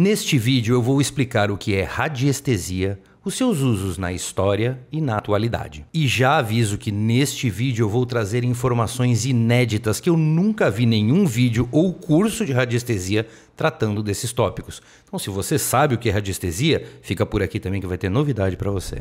Neste vídeo eu vou explicar o que é radiestesia, os seus usos na história e na atualidade. E já aviso que neste vídeo eu vou trazer informações inéditas que eu nunca vi nenhum vídeo ou curso de radiestesia tratando desses tópicos. Então se você sabe o que é radiestesia, fica por aqui também que vai ter novidade para você.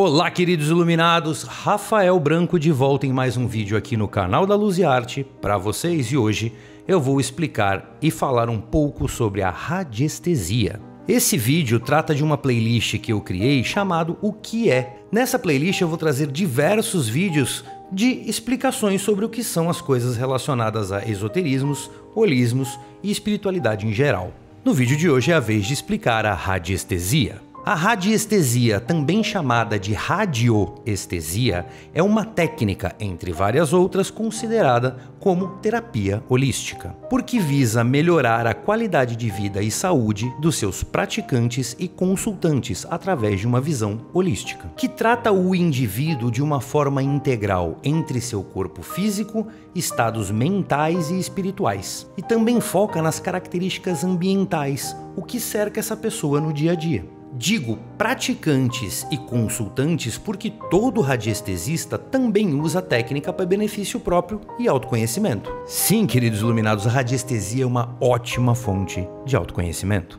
Olá, queridos iluminados! Rafael Branco de volta em mais um vídeo aqui no canal da Luz e Arte para vocês e hoje eu vou explicar e falar um pouco sobre a radiestesia. Esse vídeo trata de uma playlist que eu criei chamado O que é. Nessa playlist eu vou trazer diversos vídeos de explicações sobre o que são as coisas relacionadas a esoterismos, holismos e espiritualidade em geral. No vídeo de hoje é a vez de explicar a radiestesia. A radiestesia, também chamada de radioestesia, é uma técnica, entre várias outras, considerada como terapia holística, porque visa melhorar a qualidade de vida e saúde dos seus praticantes e consultantes através de uma visão holística, que trata o indivíduo de uma forma integral entre seu corpo físico, estados mentais e espirituais, e também foca nas características ambientais, o que cerca essa pessoa no dia a dia. Digo praticantes e consultantes porque todo radiestesista também usa a técnica para benefício próprio e autoconhecimento. Sim, queridos iluminados, a radiestesia é uma ótima fonte de autoconhecimento.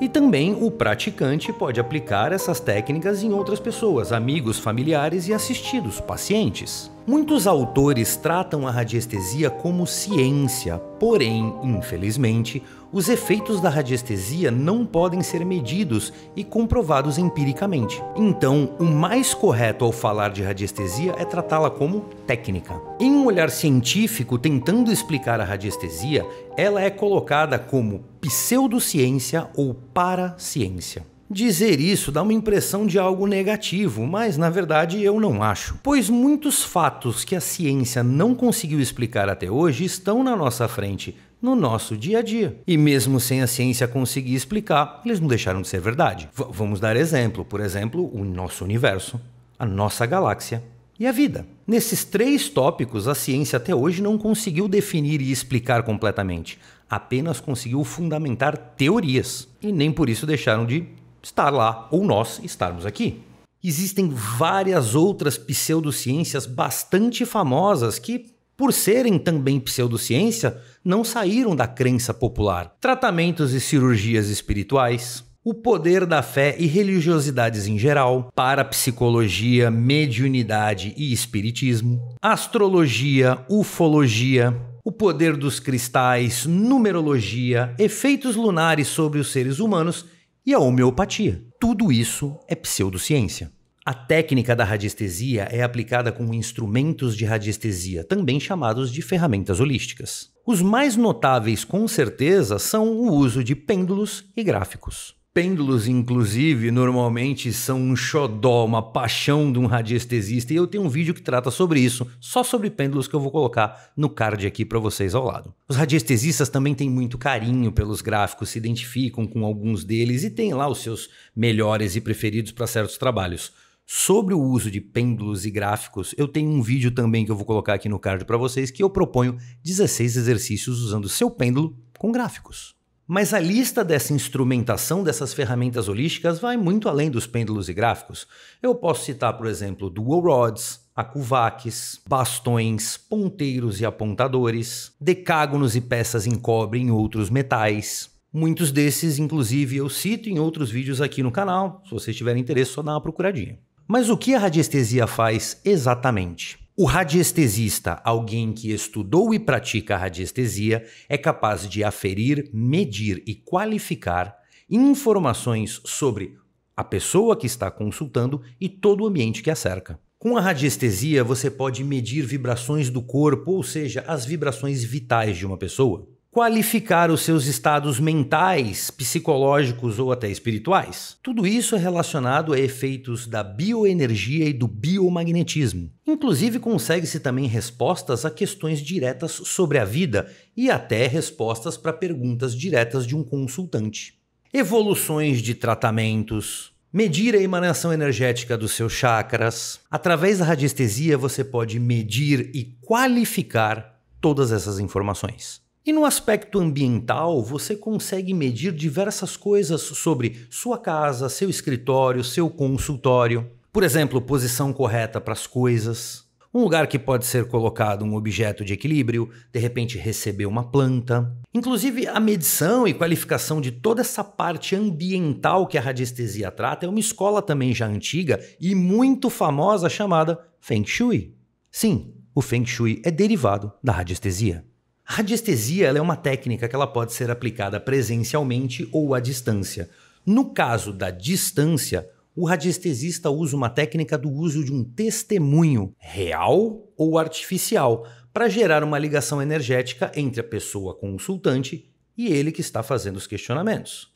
E também o praticante pode aplicar essas técnicas em outras pessoas, amigos, familiares e assistidos, pacientes. Muitos autores tratam a radiestesia como ciência, porém, infelizmente, os efeitos da radiestesia não podem ser medidos e comprovados empiricamente. Então, o mais correto ao falar de radiestesia é tratá-la como técnica. Em um olhar científico tentando explicar a radiestesia, ela é colocada como pseudociência ou paraciência. Dizer isso dá uma impressão de algo negativo, mas na verdade eu não acho, pois muitos fatos que a ciência não conseguiu explicar até hoje estão na nossa frente, no nosso dia a dia. E mesmo sem a ciência conseguir explicar, eles não deixaram de ser verdade. V vamos dar exemplo, por exemplo, o nosso universo, a nossa galáxia e a vida. Nesses três tópicos, a ciência até hoje não conseguiu definir e explicar completamente, apenas conseguiu fundamentar teorias. E nem por isso deixaram de estar lá ou nós estarmos aqui. Existem várias outras pseudociências bastante famosas que, por serem também pseudociência, não saíram da crença popular. Tratamentos e cirurgias espirituais, o poder da fé e religiosidades em geral, parapsicologia, mediunidade e espiritismo, astrologia, ufologia, o poder dos cristais, numerologia, efeitos lunares sobre os seres humanos e a homeopatia. Tudo isso é pseudociência. A técnica da radiestesia é aplicada com instrumentos de radiestesia, também chamados de ferramentas holísticas. Os mais notáveis, com certeza, são o uso de pêndulos e gráficos. Pêndulos, inclusive, normalmente são um xodó, uma paixão de um radiestesista, e eu tenho um vídeo que trata sobre isso, só sobre pêndulos que eu vou colocar no card aqui para vocês ao lado. Os radiestesistas também têm muito carinho pelos gráficos, se identificam com alguns deles e têm lá os seus melhores e preferidos para certos trabalhos. Sobre o uso de pêndulos e gráficos, eu tenho um vídeo também que eu vou colocar aqui no card para vocês que eu proponho 16 exercícios usando seu pêndulo com gráficos. Mas a lista dessa instrumentação dessas ferramentas holísticas vai muito além dos pêndulos e gráficos. Eu posso citar, por exemplo, dual rods, acuvaques, bastões, ponteiros e apontadores, decágonos e peças em cobre e em outros metais. Muitos desses, inclusive, eu cito em outros vídeos aqui no canal. Se vocês tiverem interesse, só dá uma procuradinha. Mas o que a radiestesia faz exatamente? O radiestesista, alguém que estudou e pratica a radiestesia, é capaz de aferir, medir e qualificar informações sobre a pessoa que está consultando e todo o ambiente que a cerca. Com a radiestesia, você pode medir vibrações do corpo, ou seja, as vibrações vitais de uma pessoa qualificar os seus estados mentais, psicológicos ou até espirituais. Tudo isso é relacionado a efeitos da bioenergia e do biomagnetismo. Inclusive, consegue-se também respostas a questões diretas sobre a vida e até respostas para perguntas diretas de um consultante. Evoluções de tratamentos, medir a emanação energética dos seus chakras. Através da radiestesia, você pode medir e qualificar todas essas informações. E no aspecto ambiental, você consegue medir diversas coisas sobre sua casa, seu escritório, seu consultório. Por exemplo, posição correta para as coisas, um lugar que pode ser colocado um objeto de equilíbrio, de repente receber uma planta. Inclusive, a medição e qualificação de toda essa parte ambiental que a radiestesia trata é uma escola também já antiga e muito famosa chamada Feng Shui. Sim, o Feng Shui é derivado da radiestesia. A radiestesia é uma técnica que ela pode ser aplicada presencialmente ou à distância. No caso da distância, o radiestesista usa uma técnica do uso de um testemunho real ou artificial para gerar uma ligação energética entre a pessoa consultante e ele que está fazendo os questionamentos.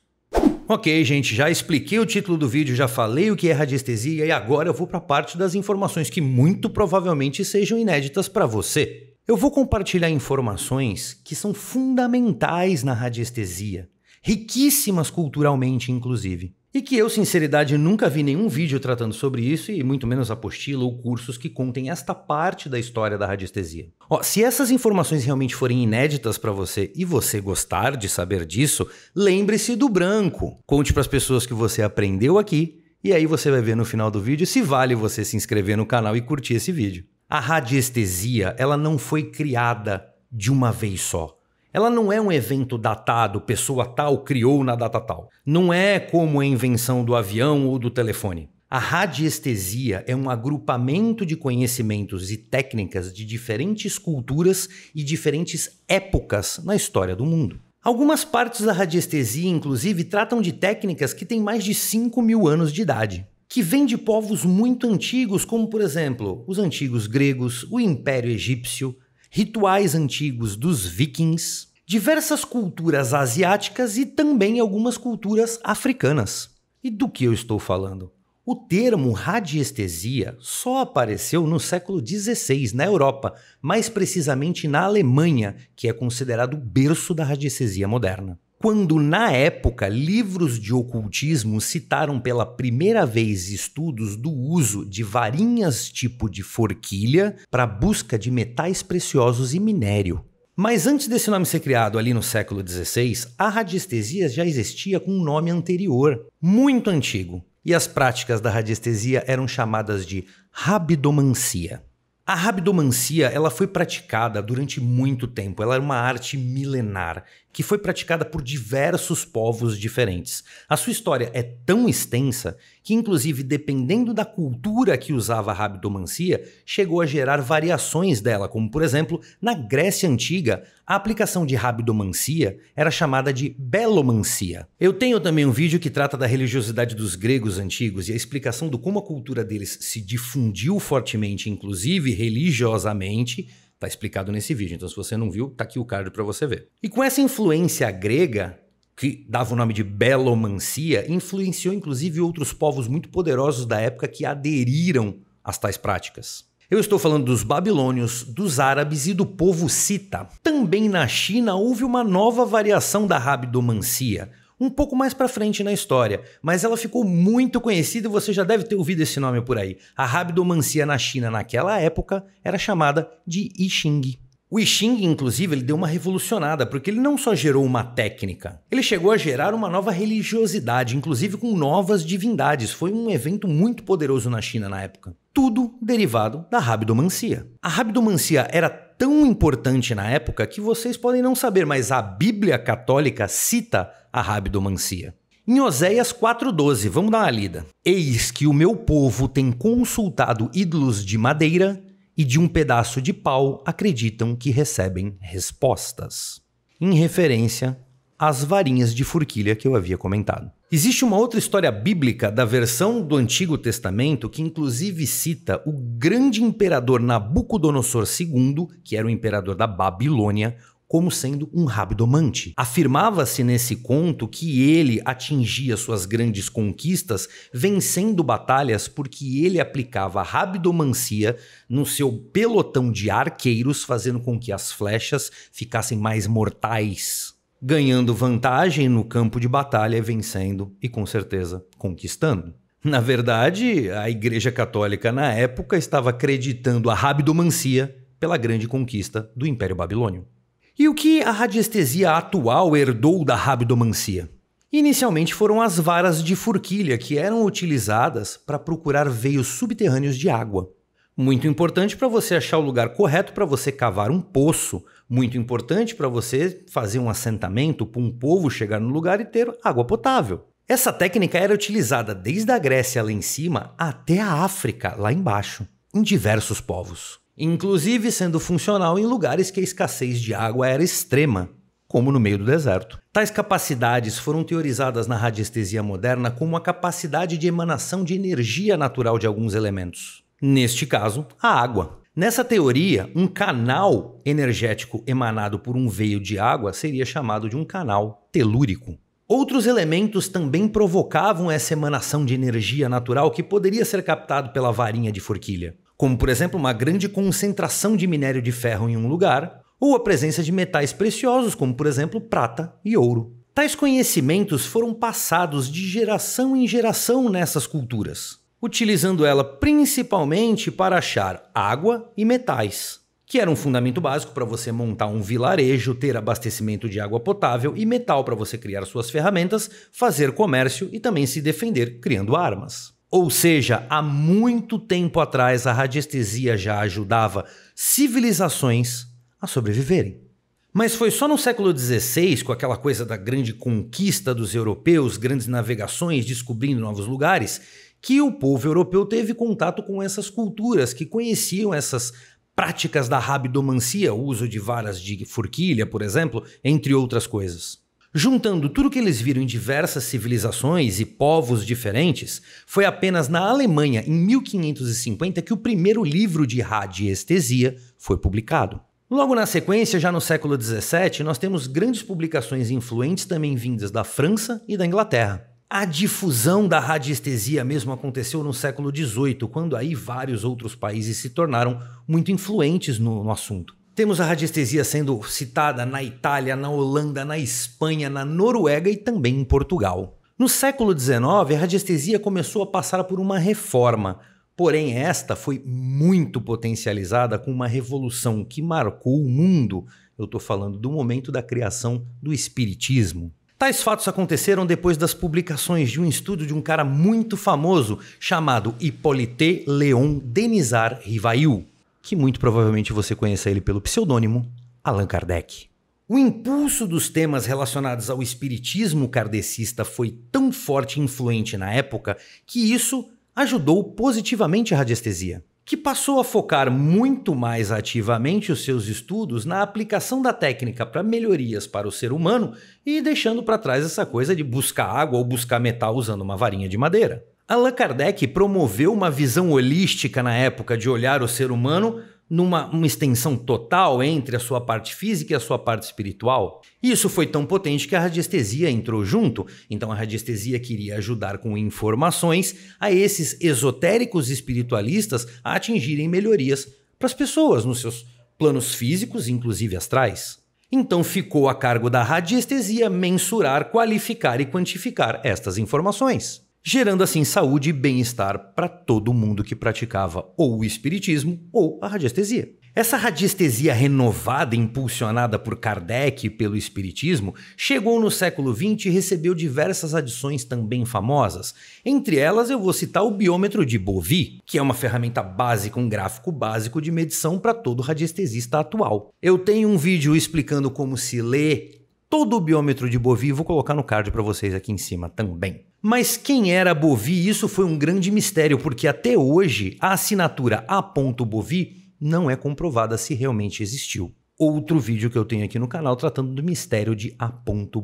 Ok, gente, já expliquei o título do vídeo, já falei o que é radiestesia e agora eu vou para a parte das informações que muito provavelmente sejam inéditas para você. Eu vou compartilhar informações que são fundamentais na radiestesia, riquíssimas culturalmente, inclusive. E que eu, sinceridade, nunca vi nenhum vídeo tratando sobre isso, e muito menos apostila ou cursos que contem esta parte da história da radiestesia. Ó, se essas informações realmente forem inéditas para você e você gostar de saber disso, lembre-se do branco. Conte para as pessoas que você aprendeu aqui, e aí você vai ver no final do vídeo se vale você se inscrever no canal e curtir esse vídeo. A radiestesia, ela não foi criada de uma vez só. Ela não é um evento datado, pessoa tal criou na data tal. Não é como a invenção do avião ou do telefone. A radiestesia é um agrupamento de conhecimentos e técnicas de diferentes culturas e diferentes épocas na história do mundo. Algumas partes da radiestesia, inclusive, tratam de técnicas que têm mais de 5 mil anos de idade que vem de povos muito antigos, como por exemplo os antigos gregos, o Império Egípcio, rituais antigos dos vikings, diversas culturas asiáticas e também algumas culturas africanas. E do que eu estou falando? O termo radiestesia só apareceu no século XVI na Europa, mais precisamente na Alemanha, que é considerado o berço da radiestesia moderna quando, na época, livros de ocultismo citaram pela primeira vez estudos do uso de varinhas tipo de forquilha para busca de metais preciosos e minério. Mas antes desse nome ser criado ali no século XVI, a radiestesia já existia com um nome anterior, muito antigo, e as práticas da radiestesia eram chamadas de rabidomancia. A rabidomancia ela foi praticada durante muito tempo, ela era uma arte milenar que foi praticada por diversos povos diferentes. A sua história é tão extensa que, inclusive, dependendo da cultura que usava a rabdomancia, chegou a gerar variações dela, como, por exemplo, na Grécia Antiga, a aplicação de rabdomancia era chamada de belomancia. Eu tenho também um vídeo que trata da religiosidade dos gregos antigos e a explicação do como a cultura deles se difundiu fortemente, inclusive religiosamente, Está explicado nesse vídeo. Então, se você não viu, tá aqui o card para você ver. E com essa influência grega, que dava o nome de belomancia, influenciou inclusive outros povos muito poderosos da época que aderiram às tais práticas. Eu estou falando dos babilônios, dos árabes e do povo cita. Também na China houve uma nova variação da rabdomancia, um pouco mais para frente na história, mas ela ficou muito conhecida e você já deve ter ouvido esse nome por aí. A rabdomancia na China naquela época era chamada de I Ching. O I Ching, inclusive, ele deu uma revolucionada, porque ele não só gerou uma técnica, ele chegou a gerar uma nova religiosidade, inclusive com novas divindades. Foi um evento muito poderoso na China na época. Tudo derivado da rabdomancia. A rabdomancia era tão importante na época que vocês podem não saber, mas a Bíblia Católica cita a rabidomancia. Em Oséias 4,12, vamos dar uma lida. Eis que o meu povo tem consultado ídolos de madeira e de um pedaço de pau acreditam que recebem respostas. Em referência às varinhas de forquilha que eu havia comentado. Existe uma outra história bíblica da versão do Antigo Testamento que, inclusive, cita o grande imperador Nabucodonosor II, que era o imperador da Babilônia, como sendo um rabdomante. Afirmava-se nesse conto que ele atingia suas grandes conquistas vencendo batalhas porque ele aplicava rabdomancia no seu pelotão de arqueiros, fazendo com que as flechas ficassem mais mortais ganhando vantagem no campo de batalha, vencendo e com certeza conquistando. Na verdade, a Igreja Católica na época estava acreditando a rabdomancia pela grande conquista do Império Babilônio. E o que a radiestesia atual herdou da rabdomancia? Inicialmente foram as varas de forquilha que eram utilizadas para procurar veios subterrâneos de água. Muito importante para você achar o lugar correto para você cavar um poço, muito importante para você fazer um assentamento para um povo chegar no lugar e ter água potável. Essa técnica era utilizada desde a Grécia lá em cima até a África lá embaixo, em diversos povos inclusive sendo funcional em lugares que a escassez de água era extrema, como no meio do deserto. Tais capacidades foram teorizadas na radiestesia moderna como a capacidade de emanação de energia natural de alguns elementos, neste caso, a água. Nessa teoria, um canal energético emanado por um veio de água seria chamado de um canal telúrico. Outros elementos também provocavam essa emanação de energia natural que poderia ser captado pela varinha de forquilha como por exemplo uma grande concentração de minério de ferro em um lugar, ou a presença de metais preciosos, como por exemplo prata e ouro. Tais conhecimentos foram passados de geração em geração nessas culturas, utilizando ela principalmente para achar água e metais, que era um fundamento básico para você montar um vilarejo, ter abastecimento de água potável e metal para você criar suas ferramentas, fazer comércio e também se defender criando armas. Ou seja, há muito tempo atrás a radiestesia já ajudava civilizações a sobreviverem. Mas foi só no século XVI, com aquela coisa da grande conquista dos europeus, grandes navegações, descobrindo novos lugares, que o povo europeu teve contato com essas culturas que conheciam essas práticas da rabidomancia, o uso de varas de forquilha, por exemplo, entre outras coisas. Juntando tudo o que eles viram em diversas civilizações e povos diferentes, foi apenas na Alemanha, em 1550, que o primeiro livro de radiestesia foi publicado. Logo na sequência, já no século XVII, nós temos grandes publicações influentes também vindas da França e da Inglaterra. A difusão da radiestesia mesmo aconteceu no século XVIII, quando aí vários outros países se tornaram muito influentes no, no assunto. Temos a radiestesia sendo citada na Itália, na Holanda, na Espanha, na Noruega e também em Portugal. No século XIX, a radiestesia começou a passar por uma reforma, porém esta foi muito potencializada com uma revolução que marcou o mundo. Eu estou falando do momento da criação do Espiritismo. Tais fatos aconteceram depois das publicações de um estudo de um cara muito famoso chamado Hippolyte Léon Denisard Rivail que muito provavelmente você conheça ele pelo pseudônimo Allan Kardec. O impulso dos temas relacionados ao espiritismo kardecista foi tão forte e influente na época que isso ajudou positivamente a radiestesia, que passou a focar muito mais ativamente os seus estudos na aplicação da técnica para melhorias para o ser humano e deixando para trás essa coisa de buscar água ou buscar metal usando uma varinha de madeira. Allan Kardec promoveu uma visão holística na época de olhar o ser humano numa extensão total entre a sua parte física e a sua parte espiritual. Isso foi tão potente que a radiestesia entrou junto, então a radiestesia queria ajudar com informações a esses esotéricos espiritualistas a atingirem melhorias para as pessoas nos seus planos físicos, inclusive astrais. Então ficou a cargo da radiestesia mensurar, qualificar e quantificar estas informações gerando assim saúde e bem-estar para todo mundo que praticava ou o espiritismo ou a radiestesia. Essa radiestesia renovada, impulsionada por Kardec e pelo Espiritismo, chegou no século XX e recebeu diversas adições também famosas. Entre elas, eu vou citar o biômetro de Bovy, que é uma ferramenta básica, um gráfico básico de medição para todo radiestesista atual. Eu tenho um vídeo explicando como se lê todo o biômetro de Bovy, vou colocar no card para vocês aqui em cima também. Mas quem era Bovi? Isso foi um grande mistério, porque até hoje a assinatura Bovi não é comprovada se realmente existiu. Outro vídeo que eu tenho aqui no canal tratando do mistério de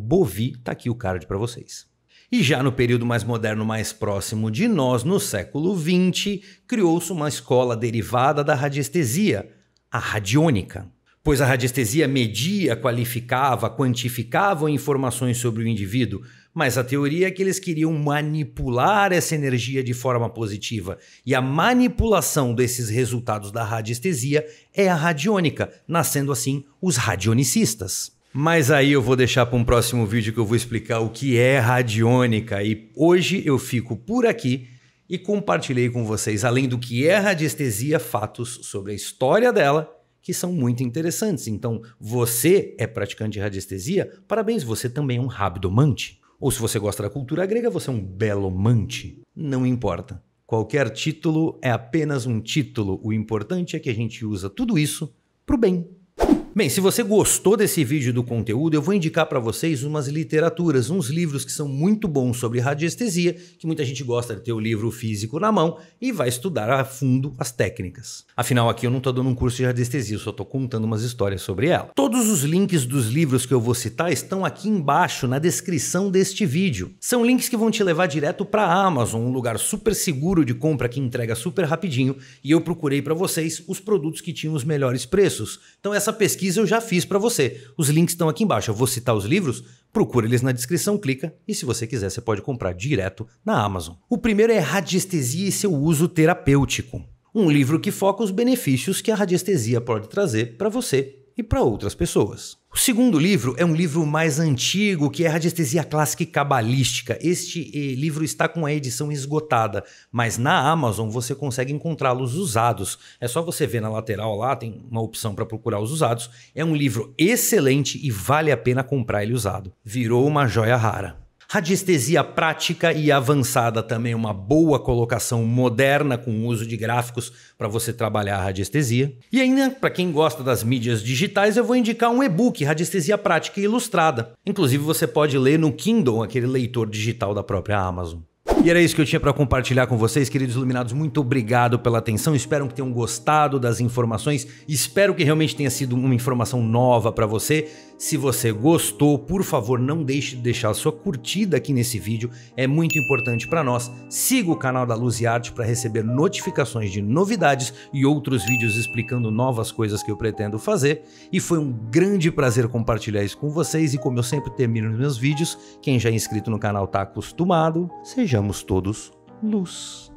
Bovi, tá aqui o card para vocês. E já no período mais moderno, mais próximo de nós, no século XX, criou-se uma escola derivada da radiestesia, a radiônica. Pois a radiestesia media, qualificava, quantificava informações sobre o indivíduo, mas a teoria é que eles queriam manipular essa energia de forma positiva. E a manipulação desses resultados da radiestesia é a radiônica, nascendo assim os radionicistas. Mas aí eu vou deixar para um próximo vídeo que eu vou explicar o que é radiônica. E hoje eu fico por aqui e compartilhei com vocês, além do que é radiestesia, fatos sobre a história dela que são muito interessantes. Então, você é praticante de radiestesia? Parabéns, você também é um rabdomante. Ou se você gosta da cultura grega, você é um belomante. Não importa. Qualquer título é apenas um título. O importante é que a gente usa tudo isso pro bem. Bem, se você gostou desse vídeo do conteúdo, eu vou indicar para vocês umas literaturas, uns livros que são muito bons sobre radiestesia, que muita gente gosta de ter o livro físico na mão e vai estudar a fundo as técnicas. Afinal, aqui eu não estou dando um curso de radiestesia, eu só estou contando umas histórias sobre ela. Todos os links dos livros que eu vou citar estão aqui embaixo na descrição deste vídeo. São links que vão te levar direto para a Amazon, um lugar super seguro de compra que entrega super rapidinho, e eu procurei para vocês os produtos que tinham os melhores preços. Então essa pesquisa pesquisa eu já fiz para você. Os links estão aqui embaixo. Eu vou citar os livros, procura eles na descrição, clica e se você quiser você pode comprar direto na Amazon. O primeiro é Radiestesia e seu uso terapêutico. Um livro que foca os benefícios que a radiestesia pode trazer para você e para outras pessoas. O segundo livro é um livro mais antigo, que é Radiestesia Clássica e Cabalística. Este eh, livro está com a edição esgotada, mas na Amazon você consegue encontrá-los usados. É só você ver na lateral lá, tem uma opção para procurar os usados. É um livro excelente e vale a pena comprar ele usado. Virou uma joia rara. Radiestesia prática e avançada também, uma boa colocação moderna com uso de gráficos para você trabalhar a radiestesia. E ainda, para quem gosta das mídias digitais, eu vou indicar um e-book, Radiestesia Prática e Ilustrada. Inclusive, você pode ler no Kindle, aquele leitor digital da própria Amazon. E era isso que eu tinha para compartilhar com vocês, queridos iluminados. Muito obrigado pela atenção. Espero que tenham gostado das informações. Espero que realmente tenha sido uma informação nova para você. Se você gostou, por favor, não deixe de deixar sua curtida aqui nesse vídeo, é muito importante para nós. Siga o canal da Luz e Arte para receber notificações de novidades e outros vídeos explicando novas coisas que eu pretendo fazer. E foi um grande prazer compartilhar isso com vocês e como eu sempre termino nos meus vídeos, quem já é inscrito no canal está acostumado, sejamos todos luz.